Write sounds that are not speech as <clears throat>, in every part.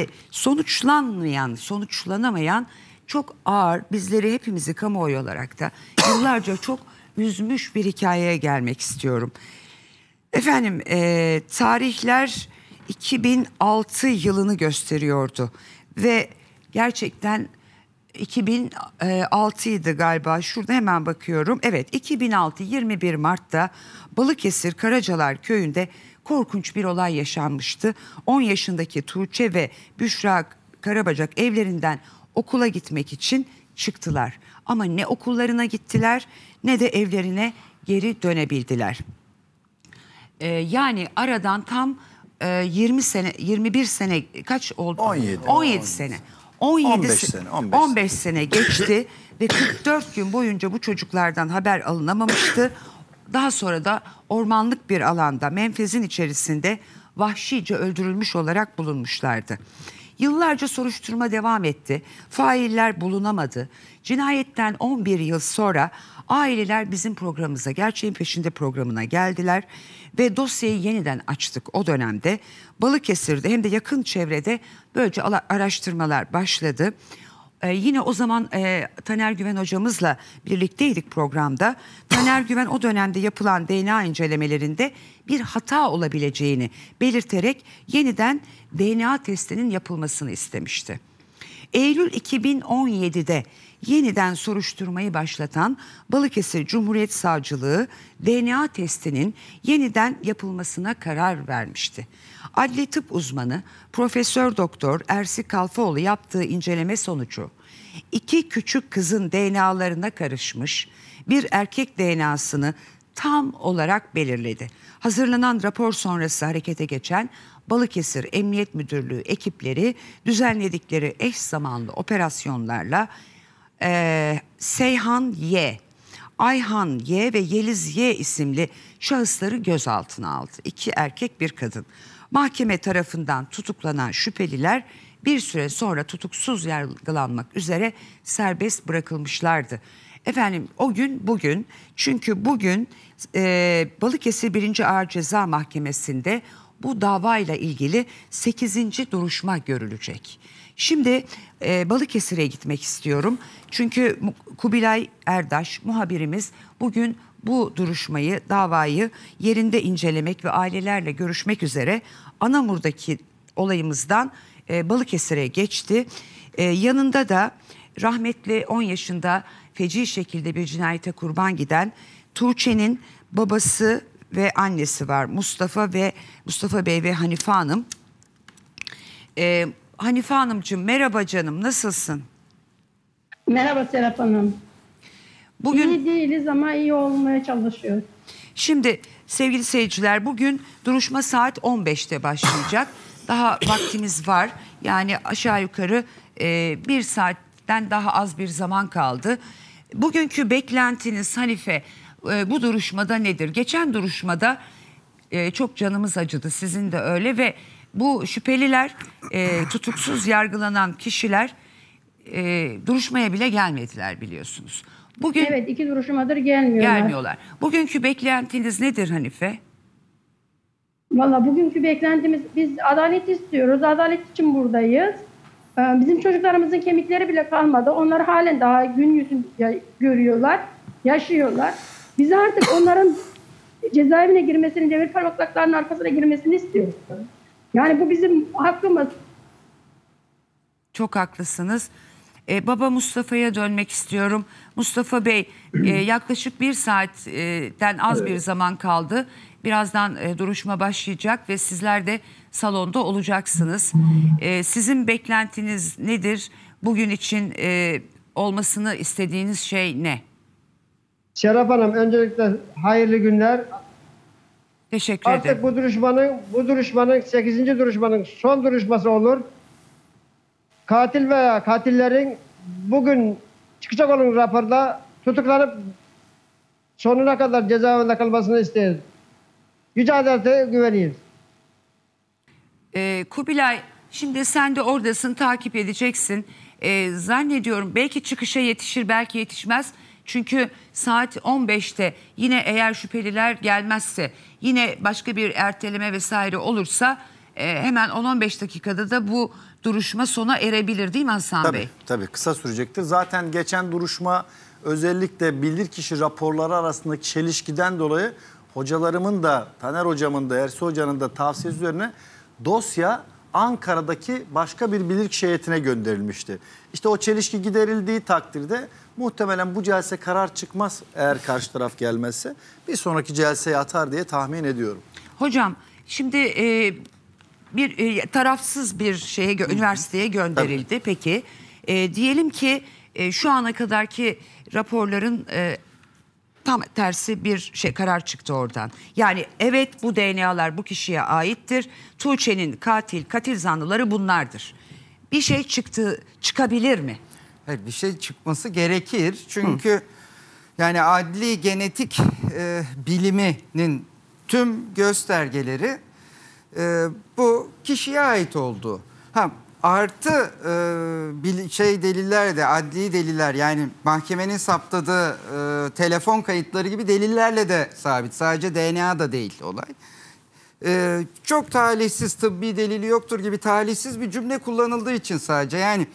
E, sonuçlanmayan, sonuçlanamayan çok ağır bizleri hepimizi kamuoyu olarak da yıllarca çok üzmüş bir hikayeye gelmek istiyorum. Efendim e, tarihler 2006 yılını gösteriyordu ve gerçekten 2006 idi galiba şurada hemen bakıyorum. Evet 2006 21 Mart'ta Balıkesir Karacalar köyünde korkunç bir olay yaşanmıştı. 10 yaşındaki Tuğçe ve Büşra Karabacak evlerinden okula gitmek için çıktılar. Ama ne okullarına gittiler ne de evlerine geri dönebildiler. Ee, yani aradan tam e, 20 sene 21 sene kaç oldu? 17. 17, 17 sene. 17 15 sene 15, 15 sene geçti <coughs> ve 44 gün boyunca bu çocuklardan haber alınamamıştı. Daha sonra da ormanlık bir alanda menfezin içerisinde vahşice öldürülmüş olarak bulunmuşlardı. Yıllarca soruşturma devam etti. Failler bulunamadı. Cinayetten 11 yıl sonra aileler bizim programımıza, Gerçeğin Peşinde programına geldiler ve dosyayı yeniden açtık o dönemde. Balıkesir'de hem de yakın çevrede böylece araştırmalar başladı. Ee, yine o zaman e, Taner Güven hocamızla birlikteydik programda. Taner <coughs> Güven o dönemde yapılan DNA incelemelerinde bir hata olabileceğini belirterek yeniden DNA testinin yapılmasını istemişti. Eylül 2017'de yeniden soruşturmayı başlatan Balıkesir Cumhuriyet Savcılığı DNA testinin yeniden yapılmasına karar vermişti. Adli tıp uzmanı Profesör Doktor Ersi Kalfoğlu yaptığı inceleme sonucu iki küçük kızın DNA'larına karışmış bir erkek DNA'sını tam olarak belirledi. Hazırlanan rapor sonrası harekete geçen Balıkesir Emniyet Müdürlüğü ekipleri düzenledikleri eş zamanlı operasyonlarla e, Seyhan Y, Ayhan Y ve Yeliz Y isimli şahısları gözaltına aldı. İki erkek bir kadın. Mahkeme tarafından tutuklanan şüpheliler bir süre sonra tutuksuz yargılanmak üzere serbest bırakılmışlardı. Efendim o gün bugün çünkü bugün e, Balıkesir 1. Ağır Ceza Mahkemesi'nde bu davayla ilgili 8. duruşma görülecek. Şimdi e, Balıkesir'e gitmek istiyorum. Çünkü Kubilay Erdaş muhabirimiz bugün bu duruşmayı, davayı yerinde incelemek ve ailelerle görüşmek üzere Anamur'daki olayımızdan e, Balıkesir'e geçti. E, yanında da rahmetli 10 yaşında feci şekilde bir cinayete kurban giden Tuğçe'nin babası ve annesi var. Mustafa ve Mustafa Bey ve Hanife Hanım. Ee, Hanife Hanımcığım merhaba canım nasılsın? Merhaba Serap Hanım. Bugün... İyi değiliz ama iyi olmaya çalışıyoruz. Şimdi sevgili seyirciler bugün duruşma saat 15'te başlayacak. Daha vaktimiz var. Yani aşağı yukarı e, bir saat seçimlerden daha az bir zaman kaldı. Bugünkü beklentiniz Hanife e, bu duruşmada nedir? Geçen duruşmada e, çok canımız acıdı sizin de öyle ve bu şüpheliler e, tutuksuz yargılanan kişiler duruşmaya bile gelmediler biliyorsunuz. Bugün Evet iki duruşmadır gelmiyorlar. gelmiyorlar. Bugünkü beklentiniz nedir Hanife? Valla bugünkü beklentimiz biz adalet istiyoruz. Adalet için buradayız. Ee, bizim çocuklarımızın kemikleri bile kalmadı. Onlar halen daha gün yüzü görüyorlar, yaşıyorlar. Biz artık onların cezaevine girmesini, devir parmaklıklarının arkasına girmesini istiyoruz. Yani bu bizim hakkımız. Çok haklısınız. Ee, baba Mustafa'ya dönmek istiyorum. Mustafa Bey e, <clears throat> yaklaşık bir saatten e, az evet. bir zaman kaldı. Birazdan e, duruşma başlayacak ve sizler de salonda olacaksınız. E, sizin beklentiniz nedir? Bugün için e, olmasını istediğiniz şey ne? Şeref Hanım öncelikle hayırlı günler. Teşekkür Artık ederim. Artık bu duruşmanın bu duruşmanın 8. duruşmanın son duruşması olur. Katil veya katillerin bugün çıkacak olan raporda tutuklanıp sonuna kadar cezaevinde kalmasını isteriz. Yüce adalete güveniyoruz. E, Kubilay şimdi sen de oradasın takip edeceksin. E, zannediyorum belki çıkışa yetişir belki yetişmez. Çünkü saat 15'te yine eğer şüpheliler gelmezse yine başka bir erteleme vesaire olursa e, hemen 10-15 dakikada da bu duruşma sona erebilir değil mi Hasan tabii, Bey? Tabii kısa sürecektir. Zaten geçen duruşma özellikle bilirkişi raporları arasındaki çelişkiden dolayı hocalarımın da Taner hocamın da Ersoy hocanın da tavsiyesi üzerine dosya Ankara'daki başka bir bilirkişi heyetine gönderilmişti. İşte o çelişki giderildiği takdirde muhtemelen bu celse karar çıkmaz eğer karşı taraf gelmezse. Bir sonraki celseye atar diye tahmin ediyorum. Hocam şimdi e, bir e, tarafsız bir şeye Hı. üniversiteye gönderildi. Tabii. Peki e, diyelim ki e, şu ana kadarki raporların... E, tam tersi bir şey karar çıktı oradan. Yani evet bu DNA'lar bu kişiye aittir. Tuğçe'nin katil, katil zanlıları bunlardır. Bir şey çıktı, çıkabilir mi? Hayır bir şey çıkması gerekir. Çünkü Hı. yani adli genetik e, biliminin tüm göstergeleri e, bu kişiye ait oldu. Ha Artı e, şey deliller de adli deliller yani mahkemenin saptadığı e, telefon kayıtları gibi delillerle de sabit. Sadece DNA da değil olay. E, çok talihsiz tıbbi delili yoktur gibi talihsiz bir cümle kullanıldığı için sadece. Yani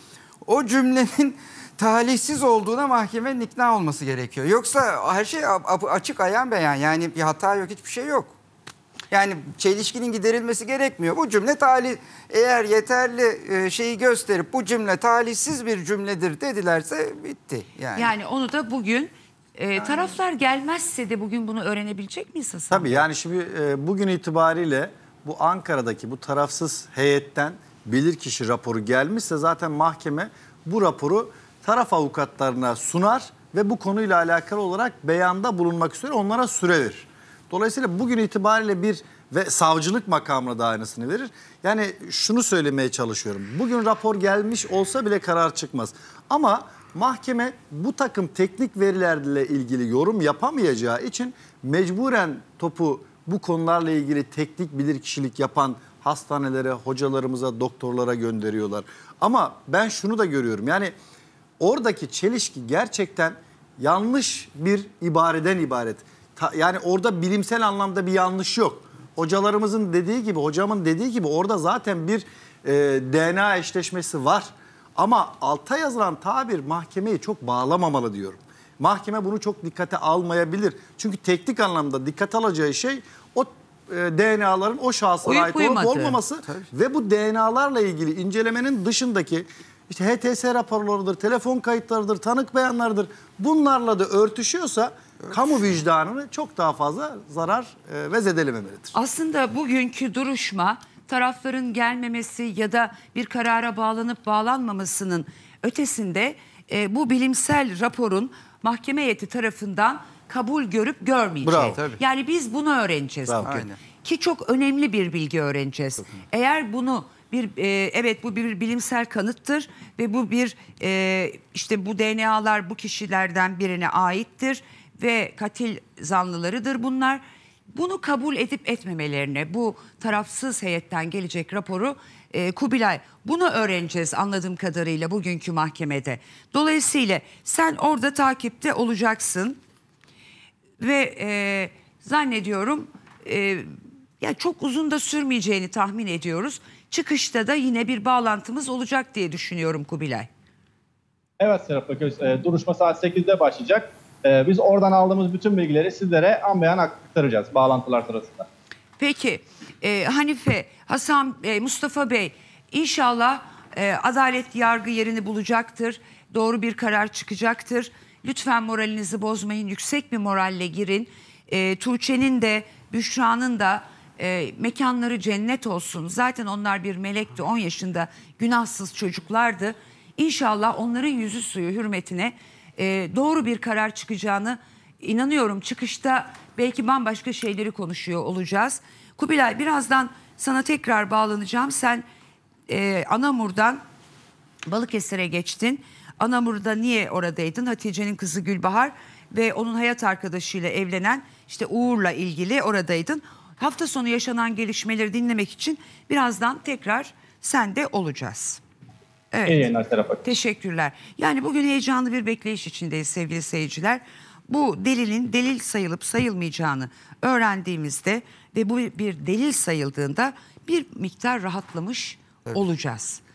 o cümlenin <laughs> talihsiz olduğuna mahkemenin ikna olması gerekiyor. Yoksa her şey açık ayan beyan yani bir hata yok hiçbir şey yok. Yani çelişkinin giderilmesi gerekmiyor. Bu cümle talih eğer yeterli e, şeyi gösterip bu cümle talihsiz bir cümledir dedilerse bitti. Yani, yani onu da bugün e, taraflar gelmezse de bugün bunu öğrenebilecek miyiz aslında? Tabii yani şimdi e, bugün itibariyle bu Ankara'daki bu tarafsız heyetten bilirkişi raporu gelmişse zaten mahkeme bu raporu taraf avukatlarına sunar ve bu konuyla alakalı olarak beyanda bulunmak üzere onlara süre verir. Dolayısıyla bugün itibariyle bir ve savcılık makamına da aynısını verir. Yani şunu söylemeye çalışıyorum. Bugün rapor gelmiş olsa bile karar çıkmaz. Ama mahkeme bu takım teknik verilerle ilgili yorum yapamayacağı için mecburen topu bu konularla ilgili teknik bilirkişilik yapan hastanelere, hocalarımıza, doktorlara gönderiyorlar. Ama ben şunu da görüyorum. Yani oradaki çelişki gerçekten yanlış bir ibareden ibaret yani orada bilimsel anlamda bir yanlış yok. Hocalarımızın dediği gibi, hocamın dediği gibi orada zaten bir e, DNA eşleşmesi var. Ama alta yazılan tabir mahkemeyi çok bağlamamalı diyorum. Mahkeme bunu çok dikkate almayabilir. Çünkü teknik anlamda dikkat alacağı şey o e, DNA'ların o şahıslara ait olup olmaması Tabii. ve bu DNA'larla ilgili incelemenin dışındaki işte HTS raporlarıdır, telefon kayıtlarıdır, tanık beyanlarıdır bunlarla da örtüşüyorsa kamu vicdanını çok daha fazla zarar e, ve zedelememelidir. Aslında bugünkü duruşma tarafların gelmemesi ya da bir karara bağlanıp bağlanmamasının ötesinde e, bu bilimsel raporun mahkeme heyeti tarafından kabul görüp görmeyeceği. Bravo, tabii. Yani biz bunu öğreneceğiz Bravo. bugün. Aynen. Ki çok önemli bir bilgi öğreneceğiz. Çok Eğer bunu bir e, evet bu bir bilimsel kanıttır ve bu bir e, işte bu DNA'lar bu kişilerden birine aittir ve katil zanlılarıdır bunlar. Bunu kabul edip etmemelerine bu tarafsız heyetten gelecek raporu e, Kubilay bunu öğreneceğiz anladığım kadarıyla bugünkü mahkemede. Dolayısıyla sen orada takipte olacaksın ve e, zannediyorum e, ya çok uzun da sürmeyeceğini tahmin ediyoruz. Çıkışta da yine bir bağlantımız olacak diye düşünüyorum Kubilay. Evet Serap Göz, e, duruşma saat 8'de başlayacak. E, biz oradan aldığımız bütün bilgileri sizlere an aktaracağız bağlantılar sırasında. Peki e, Hanife, Hasan, e, Mustafa Bey inşallah e, adalet yargı yerini bulacaktır. Doğru bir karar çıkacaktır. Lütfen moralinizi bozmayın. Yüksek bir moralle girin. E, Tuğçe'nin de Büşra'nın da e, mekanları cennet olsun. Zaten onlar bir melekti 10 yaşında günahsız çocuklardı. İnşallah onların yüzü suyu hürmetine e, doğru bir karar çıkacağını inanıyorum. Çıkışta belki bambaşka şeyleri konuşuyor olacağız. Kubilay birazdan sana tekrar bağlanacağım. Sen e, Anamur'dan Balıkesir'e geçtin. Anamur'da niye oradaydın? Hatice'nin kızı Gülbahar ve onun hayat arkadaşıyla evlenen işte Uğur'la ilgili oradaydın. Hafta sonu yaşanan gelişmeleri dinlemek için birazdan tekrar sende olacağız. Evet. İyi yayınlar Serap Teşekkürler. Yani bugün heyecanlı bir bekleyiş içindeyiz sevgili seyirciler. Bu delilin delil sayılıp sayılmayacağını öğrendiğimizde ve bu bir delil sayıldığında bir miktar rahatlamış olacağız.